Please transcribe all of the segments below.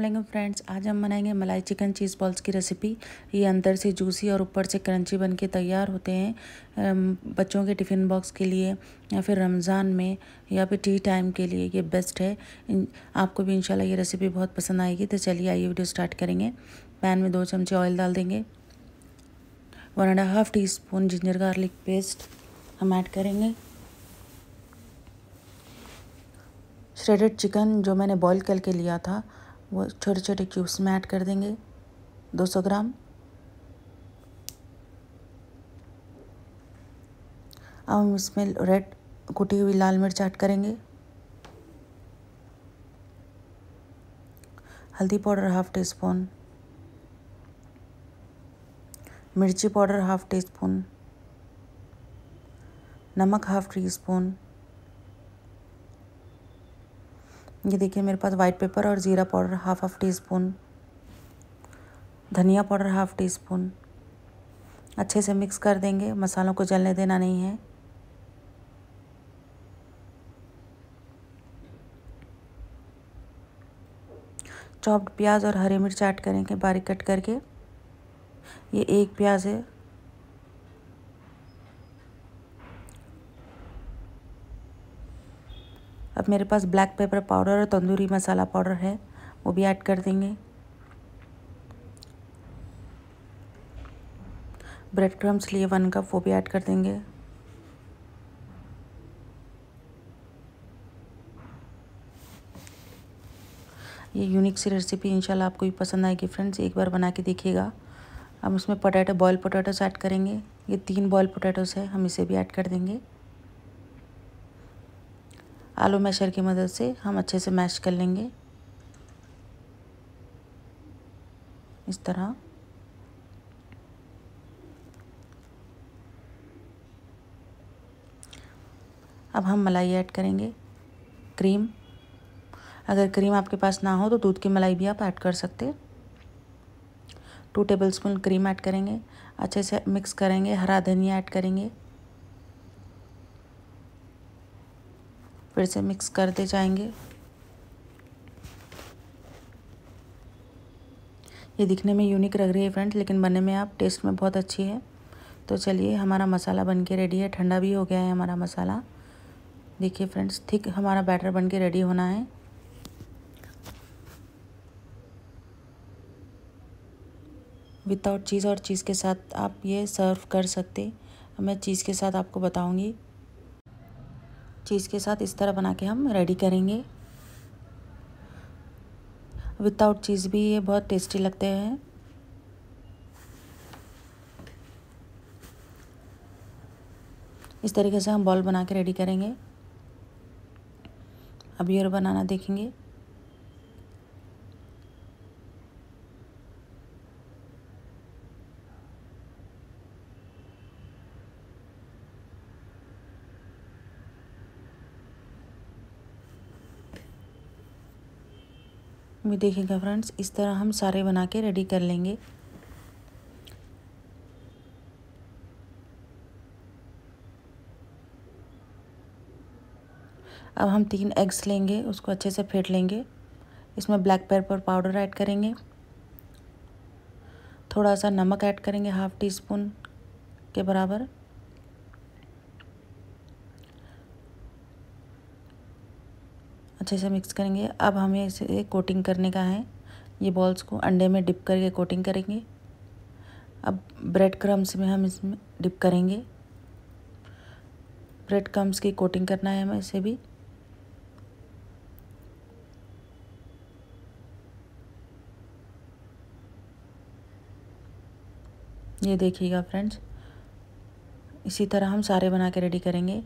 अलैक्म friends आज हम बनाएंगे मलाई चिकन चीज़ बॉल्स की रेसिपी ये अंदर से जूसी और ऊपर से क्रंची बन के तैयार होते हैं बच्चों के टिफ़िन बॉक्स के लिए या फिर रमज़ान में या फिर टी टाइम के लिए ये बेस्ट है आपको भी इंशाल्लाह ये रेसिपी बहुत पसंद आएगी तो चलिए आइए वीडियो स्टार्ट करेंगे पैन में दो चमचे ऑयल डाल देंगे one and half teaspoon ginger garlic paste हम ऐड करेंगे श्रेडेड चिकन जो मैंने बॉईल करके लिया था वो छोटे छोटे क्यूब्स में ऐड कर देंगे 200 ग्राम अब हम इसमें रेड कुटी हुई लाल मिर्च ऐड करेंगे हल्दी पाउडर हाफ टी स्पून मिर्ची पाउडर हाफ टी स्पून नमक हाफ टी स्पून ये देखिए मेरे पास वाइट पेपर और ज़ीरा powder half half teaspoon धनिया पाउडर हाफ टी स्पून अच्छे से मिक्स कर देंगे मसालों को जलने देना नहीं है चॉप्ड प्याज और हरी मिर्च ऐड करेंगे बारीक कट करके ये एक प्याज है अब मेरे पास ब्लैक पेपर पाउडर और तंदूरी मसाला पाउडर है वो भी ऐड कर देंगे ब्रेड क्रम्स लिए वन कप वो भी ऐड कर देंगे ये यूनिक सी रेसिपी इंशाल्लाह आपको भी पसंद आएगी फ्रेंड्स एक बार बना के देखिएगा हम इसमें पोटैटो बॉयल पोटैटोस ऐड करेंगे ये तीन बॉयल पोटैटोस है हम इसे भी ऐड कर देंगे आलू मैशर की मदद से हम अच्छे से मैश कर लेंगे इस तरह अब हम मलाई ऐड करेंगे क्रीम अगर क्रीम आपके पास ना हो तो दूध की मलाई भी आप ऐड कर सकते two tablespoon cream add करेंगे अच्छे से मिक्स करेंगे हरा धनिया ऐड करेंगे फिर से मिक्स करते जाएंगे ये दिखने में यूनिक लग रही है फ्रेंड लेकिन बनने में आप टेस्ट में बहुत अच्छी है तो चलिए हमारा मसाला बन के रेडी है ठंडा भी हो गया है हमारा मसाला देखिए फ्रेंड्स थिक हमारा बैटर बन के रेडी होना है विदाउट चीज़ और चीज़ के साथ आप ये सर्व कर सकते मैं चीज़ के साथ आपको बताऊंगी चीज़ के साथ इस तरह बना के हम रेडी करेंगे विदाउट चीज़ भी ये बहुत टेस्टी लगते हैं इस तरीके से हम बॉल बना के रेडी करेंगे अब ये बनाना देखेंगे देखिएगा फ्रेंड्स इस तरह हम सारे बना के रेडी कर लेंगे अब हम तीन एग्स लेंगे उसको अच्छे से फेंट लेंगे इसमें ब्लैक पेपर पाउडर ऐड करेंगे थोड़ा सा नमक ऐड करेंगे हाफ़ टी स्पून के बराबर अच्छे से मिक्स करेंगे अब हमें इसे कोटिंग करने का है ये बॉल्स को अंडे में डिप करके कोटिंग करेंगे अब ब्रेड क्रम्स में हम इसमें डिप करेंगे ब्रेड क्रम्स की कोटिंग करना है हमें इसे भी ये देखिएगा फ्रेंड्स इसी तरह हम सारे बना के रेडी करेंगे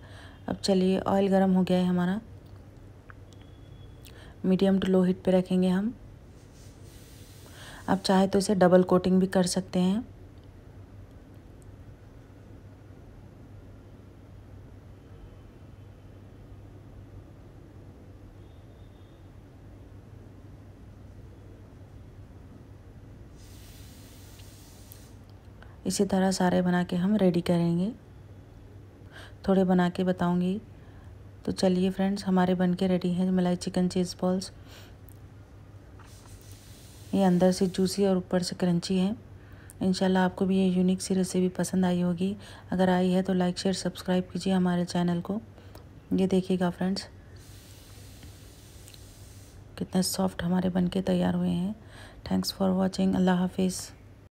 अब चलिए ऑयल गरम हो गया है हमारा मीडियम टू लो हीट पे रखेंगे हम आप चाहे तो इसे डबल कोटिंग भी कर सकते हैं इसी तरह सारे बना के हम रेडी करेंगे थोड़े बना के बताऊंगी तो चलिए फ्रेंड्स हमारे बन के रेडी हैं मलाई चिकन चीज़ बॉल्स ये अंदर से जूसी और ऊपर से क्रंची है इंशाल्लाह आपको भी ये यूनिक सी रेसिपी पसंद आई होगी अगर आई है तो लाइक शेयर सब्सक्राइब कीजिए हमारे चैनल को ये देखिएगा फ्रेंड्स कितने सॉफ्ट हमारे बनके तैयार हुए हैं थैंक्स फॉर वॉचिंग अल्लाह हाफिज़